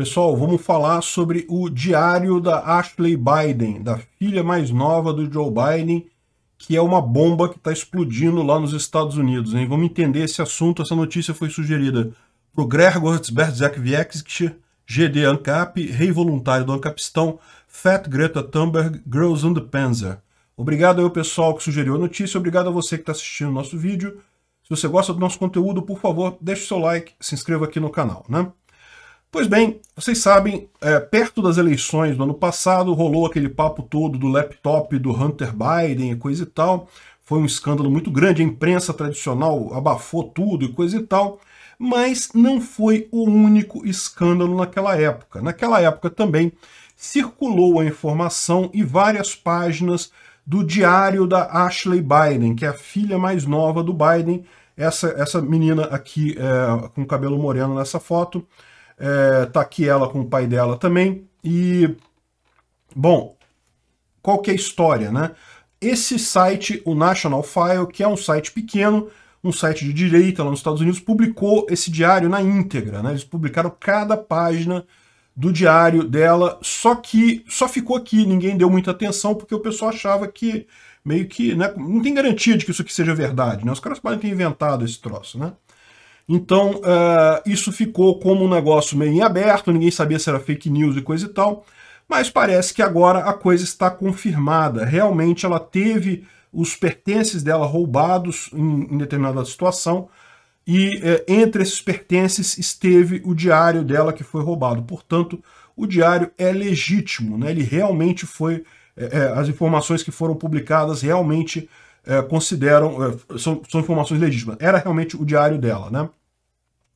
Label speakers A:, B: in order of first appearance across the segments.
A: Pessoal, vamos falar sobre o diário da Ashley Biden, da filha mais nova do Joe Biden, que é uma bomba que está explodindo lá nos Estados Unidos. Hein? Vamos entender esse assunto. Essa notícia foi sugerida por Gregor Bertzak Viekscher, GD ANCAP, rei voluntário do Ancapistão, Fat Greta Thunberg, Girls on the Panzer. Obrigado ao pessoal que sugeriu a notícia, obrigado a você que está assistindo o nosso vídeo. Se você gosta do nosso conteúdo, por favor, deixe seu like, se inscreva aqui no canal, né? Pois bem, vocês sabem, é, perto das eleições do ano passado, rolou aquele papo todo do laptop do Hunter Biden e coisa e tal. Foi um escândalo muito grande, a imprensa tradicional abafou tudo e coisa e tal. Mas não foi o único escândalo naquela época. Naquela época também circulou a informação e várias páginas do diário da Ashley Biden, que é a filha mais nova do Biden, essa, essa menina aqui é, com cabelo moreno nessa foto, é, tá aqui ela com o pai dela também. E, bom, qual que é a história, né? Esse site, o National File, que é um site pequeno, um site de direita lá nos Estados Unidos, publicou esse diário na íntegra, né? Eles publicaram cada página do diário dela, só que só ficou aqui, ninguém deu muita atenção, porque o pessoal achava que meio que, né, não tem garantia de que isso aqui seja verdade, né? Os caras podem ter inventado esse troço, né? Então, uh, isso ficou como um negócio meio em aberto, ninguém sabia se era fake news e coisa e tal, mas parece que agora a coisa está confirmada. Realmente ela teve os pertences dela roubados em, em determinada situação, e uh, entre esses pertences esteve o diário dela que foi roubado. Portanto, o diário é legítimo, né? ele realmente foi eh, eh, as informações que foram publicadas realmente é, consideram, é, são, são, informações legítimas. Era realmente o diário dela, né?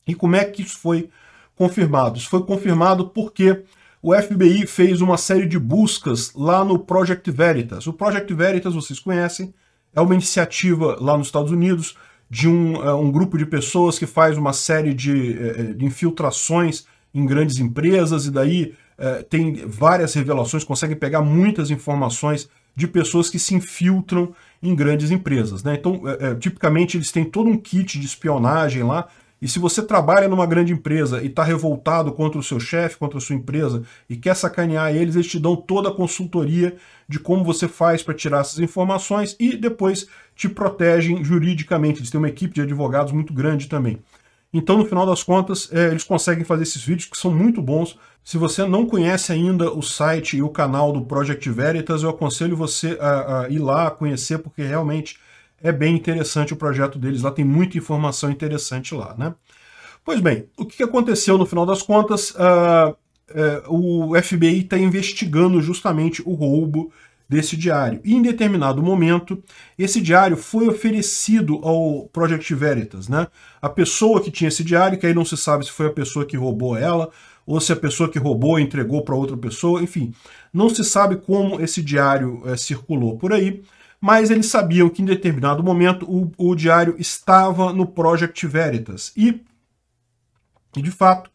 A: E como é que isso foi confirmado? Isso foi confirmado porque o FBI fez uma série de buscas lá no Project Veritas. O Project Veritas, vocês conhecem, é uma iniciativa lá nos Estados Unidos de um, é, um grupo de pessoas que faz uma série de, é, é, de infiltrações em grandes empresas e daí tem várias revelações, conseguem pegar muitas informações de pessoas que se infiltram em grandes empresas. Né? Então, é, tipicamente, eles têm todo um kit de espionagem lá e se você trabalha numa grande empresa e está revoltado contra o seu chefe, contra a sua empresa, e quer sacanear eles, eles te dão toda a consultoria de como você faz para tirar essas informações e depois te protegem juridicamente. Eles têm uma equipe de advogados muito grande também. Então, no final das contas, é, eles conseguem fazer esses vídeos que são muito bons. Se você não conhece ainda o site e o canal do Project Veritas, eu aconselho você a, a ir lá conhecer, porque realmente é bem interessante o projeto deles lá, tem muita informação interessante lá, né? Pois bem, o que aconteceu no final das contas? Uh, uh, o FBI está investigando justamente o roubo desse diário. E em determinado momento, esse diário foi oferecido ao Project Veritas, né? A pessoa que tinha esse diário, que aí não se sabe se foi a pessoa que roubou ela, ou se a pessoa que roubou entregou para outra pessoa, enfim, não se sabe como esse diário eh, circulou por aí, mas eles sabiam que em determinado momento o, o diário estava no Project Veritas. E, e de fato,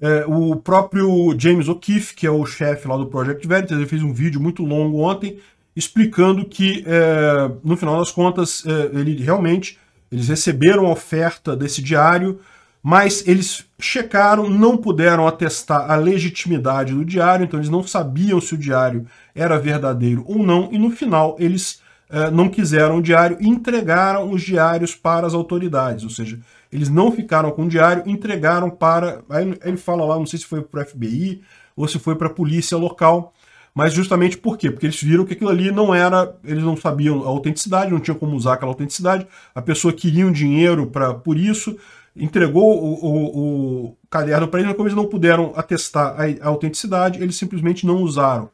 A: é, o próprio James O'Keefe, que é o chefe lá do Project Veritas, ele fez um vídeo muito longo ontem explicando que, é, no final das contas, é, ele realmente eles receberam a oferta desse diário, mas eles checaram, não puderam atestar a legitimidade do diário, então eles não sabiam se o diário era verdadeiro ou não, e no final eles eh, não quiseram o diário e entregaram os diários para as autoridades, ou seja, eles não ficaram com o diário, entregaram para. Aí ele fala lá, não sei se foi para o FBI ou se foi para a polícia local, mas justamente por quê? Porque eles viram que aquilo ali não era. Eles não sabiam a autenticidade, não tinha como usar aquela autenticidade, a pessoa queria um dinheiro para por isso, entregou o, o, o caderno para eles, mas como eles não puderam atestar a, a autenticidade, eles simplesmente não usaram.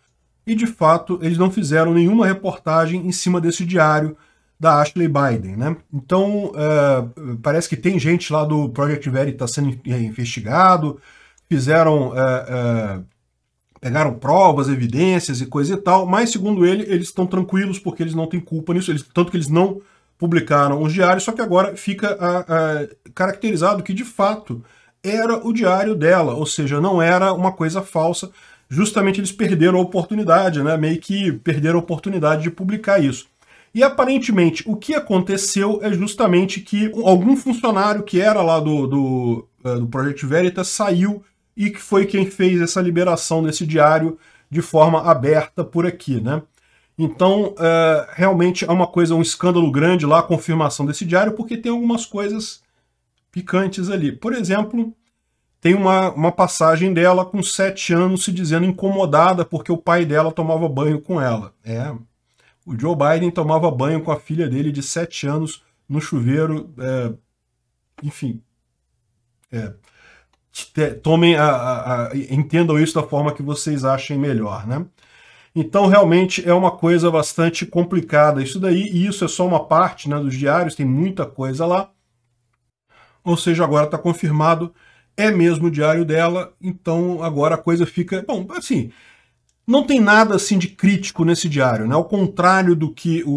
A: E de fato, eles não fizeram nenhuma reportagem em cima desse diário da Ashley Biden, né? Então, é, parece que tem gente lá do Project Veritas tá sendo é, investigado, fizeram é, é, pegaram provas, evidências e coisa e tal, mas segundo ele, eles estão tranquilos porque eles não têm culpa nisso, eles, tanto que eles não publicaram os diários, só que agora fica a, a, caracterizado que de fato era o diário dela, ou seja, não era uma coisa falsa, justamente eles perderam a oportunidade, né? Meio que perderam a oportunidade de publicar isso. E aparentemente o que aconteceu é justamente que algum funcionário que era lá do, do, é, do Project Veritas saiu e que foi quem fez essa liberação desse diário de forma aberta por aqui, né? Então, é, realmente é uma coisa, um escândalo grande lá a confirmação desse diário, porque tem algumas coisas picantes ali. Por exemplo, tem uma, uma passagem dela com sete anos se dizendo incomodada porque o pai dela tomava banho com ela. É, o Joe Biden tomava banho com a filha dele de sete anos no chuveiro. É, enfim. É, tomem a, a, a, entendam isso da forma que vocês achem melhor, né? Então, realmente é uma coisa bastante complicada isso daí, e isso é só uma parte né, dos diários, tem muita coisa lá. Ou seja, agora está confirmado é mesmo o diário dela, então agora a coisa fica. Bom, assim, não tem nada assim de crítico nesse diário, né? Ao contrário do que o,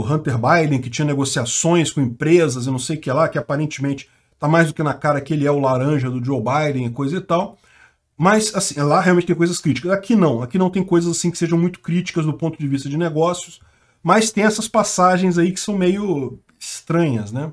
A: o Hunter Biden, que tinha negociações com empresas e não sei o que lá, que aparentemente tá mais do que na cara que ele é o laranja do Joe Biden e coisa e tal. Mas assim, lá realmente tem coisas críticas. Aqui não, aqui não tem coisas assim que sejam muito críticas do ponto de vista de negócios, mas tem essas passagens aí que são meio estranhas, né?